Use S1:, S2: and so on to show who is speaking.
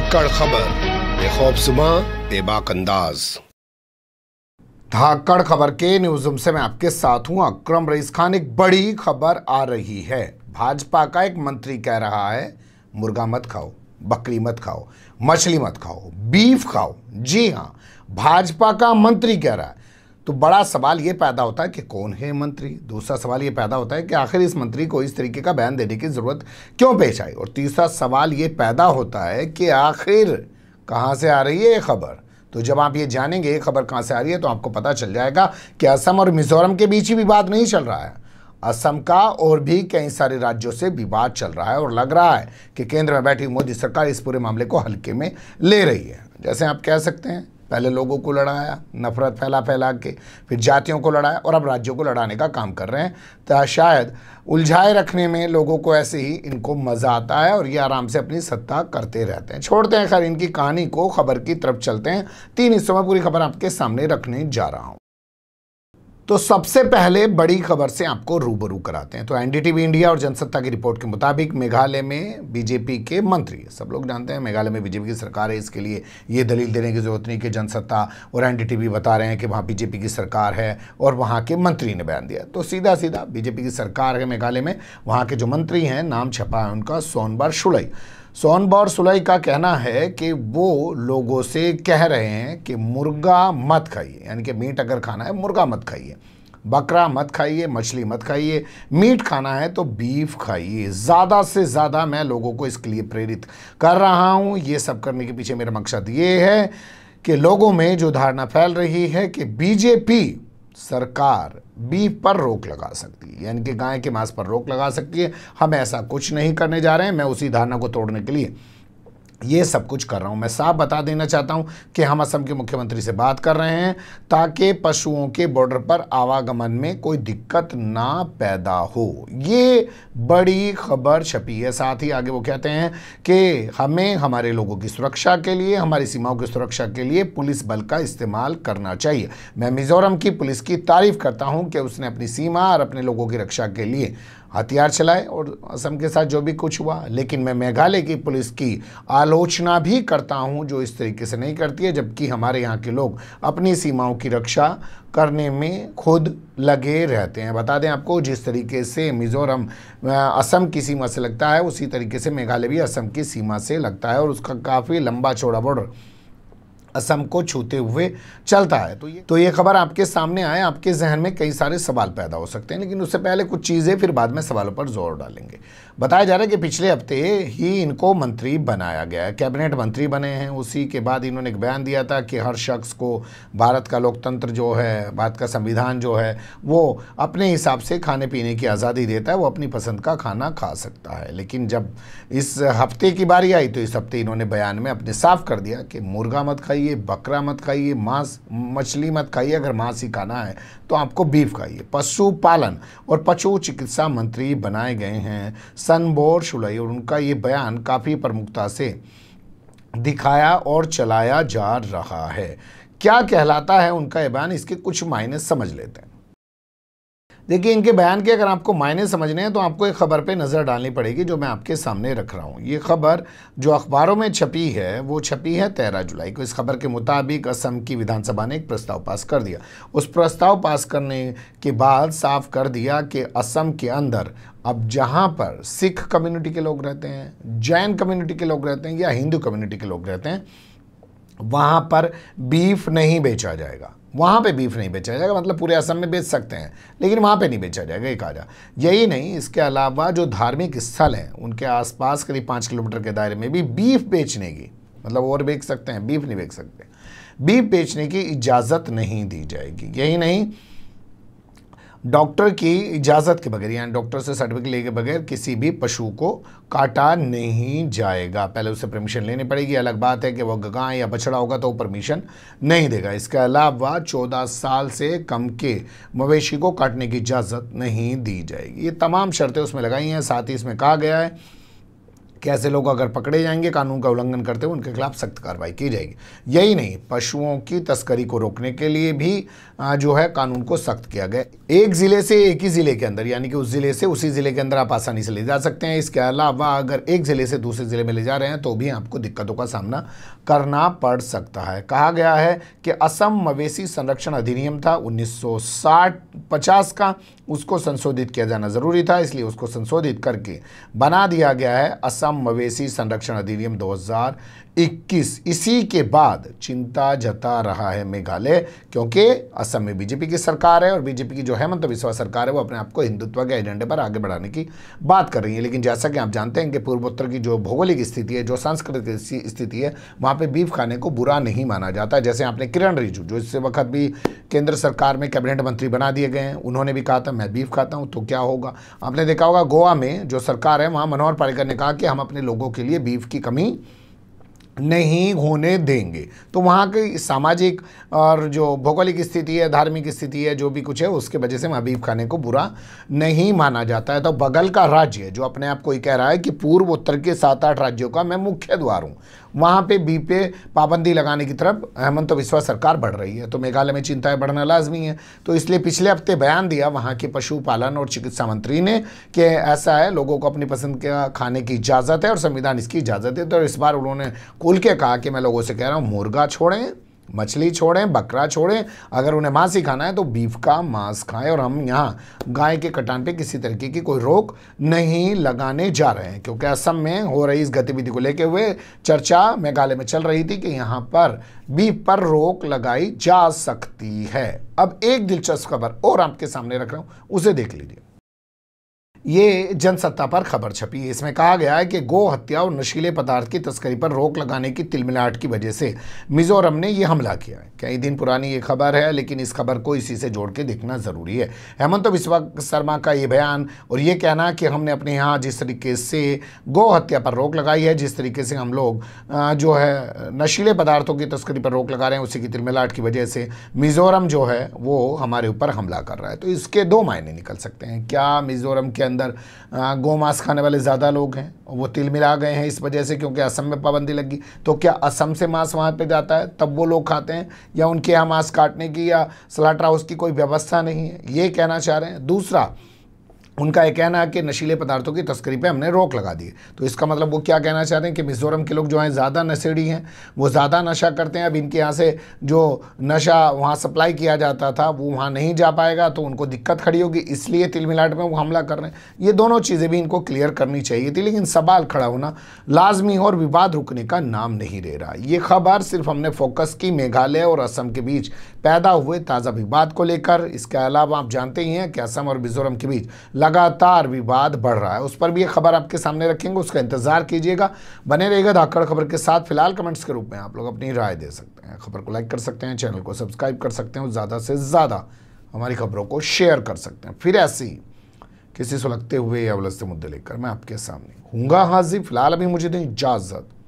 S1: धाकड़ खबर बेखौबसुमा बेबाक अंदाज धाकड़ खबर के न्यूज रूम से मैं आपके साथ हूं अक्रम रईस खान एक बड़ी खबर आ रही है भाजपा का एक मंत्री कह रहा है मुर्गा मत खाओ बकरी मत खाओ मछली मत खाओ बीफ खाओ जी हां भाजपा का मंत्री कह रहा है तो बड़ा सवाल ये पैदा होता है कि कौन है मंत्री दूसरा सवाल ये पैदा होता है कि आखिर इस मंत्री को इस तरीके का बयान देने की ज़रूरत क्यों पेश आई और तीसरा सवाल ये पैदा होता है कि आखिर कहाँ से आ रही है ये खबर तो जब आप ये जानेंगे ये खबर कहाँ से आ रही है तो आपको पता चल जाएगा कि असम और मिजोरम के बीच ही विवाद नहीं चल रहा है असम का और भी कई सारे राज्यों से विवाद चल रहा है और लग रहा है कि केंद्र में बैठी मोदी सरकार इस पूरे मामले को हल्के में ले रही है जैसे आप कह सकते हैं पहले लोगों को लड़ाया नफरत फैला फैला के फिर जातियों को लड़ाया और अब राज्यों को लड़ाने का काम कर रहे हैं तो शायद उलझाए रखने में लोगों को ऐसे ही इनको मज़ा आता है और ये आराम से अपनी सत्ता करते रहते हैं छोड़ते हैं खैर इनकी कहानी को खबर की तरफ चलते हैं तीन हिस्सों में पूरी खबर आपके सामने रखने जा रहा हूँ तो सबसे पहले बड़ी खबर से आपको रूबरू कराते हैं तो एनडीटीवी इंडिया और जनसत्ता की रिपोर्ट के मुताबिक मेघालय में बीजेपी के मंत्री सब लोग जानते हैं मेघालय में बीजेपी की सरकार है इसके लिए ये दलील देने की जरूरत नहीं कि जनसत्ता और एनडीटीवी बता रहे हैं कि वहाँ बीजेपी की सरकार है और वहाँ के मंत्री ने बयान दिया तो सीधा सीधा बीजेपी की सरकार है मेघालय में वहाँ के जो मंत्री हैं नाम छपा है उनका सोनबार शुलई सोनबौर सुलई का कहना है कि वो लोगों से कह रहे हैं कि मुर्गा मत खाइए यानी कि मीट अगर खाना है मुर्गा मत खाइए बकरा मत खाइए मछली मत खाइए मीट खाना है तो बीफ खाइए ज़्यादा से ज़्यादा मैं लोगों को इसके लिए प्रेरित कर रहा हूँ ये सब करने के पीछे मेरा मकसद ये है कि लोगों में जो धारणा फैल रही है कि बीजेपी सरकार बीफ पर रोक लगा सकती है यानी कि गाय के मांस पर रोक लगा सकती है हम ऐसा कुछ नहीं करने जा रहे हैं मैं उसी धारणा को तोड़ने के लिए ये सब कुछ कर रहा हूँ मैं साफ बता देना चाहता हूँ कि हम असम के मुख्यमंत्री से बात कर रहे हैं ताकि पशुओं के बॉर्डर पर आवागमन में कोई दिक्कत ना पैदा हो ये बड़ी खबर छपी है साथ ही आगे वो कहते हैं कि हमें हमारे लोगों की सुरक्षा के लिए हमारी सीमाओं की सुरक्षा के लिए पुलिस बल का इस्तेमाल करना चाहिए मैं मिज़ोरम की पुलिस की तारीफ करता हूँ कि उसने अपनी सीमा और अपने लोगों की रक्षा के लिए हथियार चलाए और असम के साथ जो भी कुछ हुआ लेकिन मैं मेघालय की पुलिस की आलोचना भी करता हूं जो इस तरीके से नहीं करती है जबकि हमारे यहाँ के लोग अपनी सीमाओं की रक्षा करने में खुद लगे रहते हैं बता दें आपको जिस तरीके से मिज़ोरम असम की सीमा से लगता है उसी तरीके से मेघालय भी असम की सीमा से लगता है और उसका काफ़ी लंबा चौड़ा बॉर्डर असम को छूते हुए चलता है तो ये तो ये खबर आपके सामने आए आपके जहन में कई सारे सवाल पैदा हो सकते हैं लेकिन उससे पहले कुछ चीज़ें फिर बाद में सवालों पर जोर डालेंगे बताया जा रहा है कि पिछले हफ्ते ही इनको मंत्री बनाया गया है कैबिनेट मंत्री बने हैं उसी के बाद इन्होंने एक बयान दिया था कि हर शख्स को भारत का लोकतंत्र जो है भारत का संविधान जो है वो अपने हिसाब से खाने पीने की आज़ादी देता है वो अपनी पसंद का खाना खा सकता है लेकिन जब इस हफ्ते की बारी आई तो इस हफ्ते इन्होंने बयान में अपने साफ कर दिया कि मुर्गा मत खाइए बकरा मत खाइए मांस मछली मत खाइए अगर मांस ही खाना है तो आपको बीफ खाइए पशुपालन और पशु चिकित्सा मंत्री बनाए गए हैं सनबोर शुलई और उनका ये बयान काफ़ी प्रमुखता से दिखाया और चलाया जा रहा है क्या कहलाता है उनका ये बयान इसके कुछ मायने समझ लेते हैं देखिए इनके बयान के अगर आपको मायने समझने हैं तो आपको एक ख़बर पे नज़र डालनी पड़ेगी जो मैं आपके सामने रख रहा हूँ ये खबर जो अखबारों में छपी है वो छपी है तेरह जुलाई को इस खबर के मुताबिक असम की विधानसभा ने एक प्रस्ताव पास कर दिया उस प्रस्ताव पास करने के बाद साफ कर दिया कि असम के अंदर अब जहाँ पर सिख कम्युनिटी के लोग रहते हैं जैन कम्युनिटी के लोग रहते हैं या हिंदू कम्युनिटी के लोग रहते हैं वहाँ पर बीफ नहीं बेचा जाएगा वहाँ पे बीफ नहीं बेचा जाएगा मतलब पूरे असम में बेच सकते हैं लेकिन वहाँ पे नहीं बेचा जाएगा ये कहा जा यही नहीं इसके अलावा जो धार्मिक स्थल हैं उनके आसपास करीब पाँच किलोमीटर के दायरे में भी बीफ बेचने की मतलब और बेच सकते हैं बीफ नहीं बेच सकते बीफ बेचने की इजाज़त नहीं दी जाएगी यही नहीं डॉक्टर की इजाज़त के बगैर यानी डॉक्टर से सर्टिफिकेट लेके बगैर किसी भी पशु को काटा नहीं जाएगा पहले उससे परमिशन लेनी पड़ेगी अलग बात है कि वह गाय या बछड़ा होगा तो वो परमिशन नहीं देगा इसके अलावा चौदह साल से कम के मवेशी को काटने की इजाज़त नहीं दी जाएगी ये तमाम शर्तें उसमें लगाई हैं साथ ही इसमें कहा गया है कैसे लोग अगर पकड़े जाएंगे कानून का उल्लंघन करते हुए उनके खिलाफ सख्त कार्रवाई की जाएगी यही नहीं पशुओं की तस्करी को रोकने के लिए भी जो है कानून को सख्त किया गया एक ज़िले से एक ही ज़िले के अंदर यानी कि उस ज़िले से उसी ज़िले के अंदर आप आसानी से ले जा सकते हैं इसके अलावा अगर एक ज़िले से दूसरे ज़िले में ले जा रहे हैं तो भी आपको दिक्कतों का सामना करना पड़ सकता है कहा गया है कि असम मवेशी संरक्षण अधिनियम था उन्नीस सौ का उसको संशोधित किया जाना जरूरी था इसलिए उसको संशोधित करके बना दिया गया है असम मवेशी संरक्षण अधिनियम 21 इसी के बाद चिंता जता रहा है मेघालय क्योंकि असम में बीजेपी की सरकार है और बीजेपी की जो हेमंत तो बिस्वा सरकार है वो अपने आप को हिंदुत्व के एजेंडे पर आगे बढ़ाने की बात कर रही है लेकिन जैसा कि आप जानते हैं कि पूर्वोत्तर की जो भौगोलिक स्थिति है जो सांस्कृतिक स्थिति है वहाँ पर बीफ खाने को बुरा नहीं माना जाता जैसे आपने किरण रिजू जो इस वक्त भी केंद्र सरकार में कैबिनेट मंत्री बना दिए गए हैं उन्होंने भी कहा था मैं बीफ खाता हूँ तो क्या होगा आपने देखा होगा गोवा में जो सरकार है वहाँ मनोहर पारिकर ने कहा कि हम अपने लोगों के लिए बीफ की कमी नहीं होने देंगे तो वहाँ की सामाजिक और जो भौगोलिक स्थिति है धार्मिक स्थिति है जो भी कुछ है उसके वजह से महबीब खाने को बुरा नहीं माना जाता है तो बगल का राज्य जो अपने आप को ही कह रहा है कि पूर्व उत्तर के सात आठ राज्यों का मैं मुख्य द्वार हूँ वहाँ पे बी पे पाबंदी लगाने की तरफ हेमंत तो बिस्वा सरकार बढ़ रही है तो मेघालय में चिंताएं बढ़ना लाजमी है तो इसलिए पिछले हफ्ते बयान दिया वहाँ के पशुपालन और चिकित्सा मंत्री ने कि ऐसा है लोगों को अपनी पसंद का खाने की इजाज़त है और संविधान इसकी इजाज़त है तो इस बार उन्होंने खुल के कहा कि मैं लोगों से कह रहा हूँ मुर्गा छोड़ें मछली छोड़ें बकरा छोड़ें अगर उन्हें मांस ही खाना है तो बीफ का मांस खाएं और हम यहाँ गाय के कटान पे किसी तरीके की कोई रोक नहीं लगाने जा रहे हैं क्योंकि असम में हो रही इस गतिविधि को लेकर हुए चर्चा मेघालय में चल रही थी कि यहाँ पर बीफ पर रोक लगाई जा सकती है अब एक दिलचस्प खबर और आपके सामने रख रहा हूँ उसे देख लीजिए ये जनसत्ता पर खबर छपी इसमें कहा गया है कि गो हत्या और नशीले पदार्थ की तस्करी पर रोक लगाने की तिलमिलाट की वजह से मिजोरम ने यह हमला किया है कई दिन पुरानी ये खबर है लेकिन इस खबर को इसी से जोड़ के देखना ज़रूरी है हेमंत तो बिस्वा शर्मा का ये बयान और ये कहना कि हमने अपने यहाँ जिस तरीके से गो हत्या पर रोक लगाई है जिस तरीके से हम लोग जो है नशीले पदार्थों की तस्करी पर रोक लगा रहे हैं उसी की तिलमिलाहट की वजह से मिज़ोरम जो है वो हमारे ऊपर हमला कर रहा है तो इसके दो मायने निकल सकते हैं क्या मिज़ोरम के अंदर गोमांस खाने वाले ज़्यादा लोग हैं वो तिल मिला गए हैं इस वजह से क्योंकि असम में पाबंदी लगी तो क्या असम से मांस वहाँ पर जाता है तब वो लोग खाते हैं या उनके यहाँ मांस काटने की या स्लाटर हाउस की कोई व्यवस्था नहीं है ये कहना चाह रहे हैं दूसरा उनका यह कहना है कि नशीले पदार्थों की तस्करी पे हमने रोक लगा दी तो इसका मतलब वो क्या कहना चाहते हैं कि मिज़ोरम के लोग जो हैं ज़्यादा नशेड़ी हैं वो ज़्यादा नशा करते हैं अब इनके यहाँ से जो नशा वहाँ सप्लाई किया जाता था वो वहाँ नहीं जा पाएगा तो उनको दिक्कत खड़ी होगी इसलिए तिल मिलाट में वो हमला कर रहे हैं ये दोनों चीज़ें भी इनको क्लियर करनी चाहिए थी लेकिन सवाल खड़ा होना लाजमी और विवाद रुकने का नाम नहीं ले रहा ये खबर सिर्फ हमने फोकस की मेघालय और असम के बीच पैदा हुए ताज़ा विवाद को लेकर इसके अलावा आप जानते ही हैं कि असम और मिज़ोरम के बीच लगातार विवाद बढ़ रहा है उस पर भी एक खबर आपके सामने रखेंगे उसका इंतजार कीजिएगा बने रहेगा धाकड़ खबर के साथ फिलहाल कमेंट्स के रूप में आप लोग अपनी राय दे सकते हैं खबर को लाइक कर सकते हैं चैनल को सब्सक्राइब कर सकते हैं ज़्यादा से ज़्यादा हमारी खबरों को शेयर कर सकते हैं फिर ऐसी किसी सुलगते हुए या उलझते मुद्दे लेकर मैं आपके सामने हूँगा हाजी फिलहाल अभी मुझे दें इजाज़त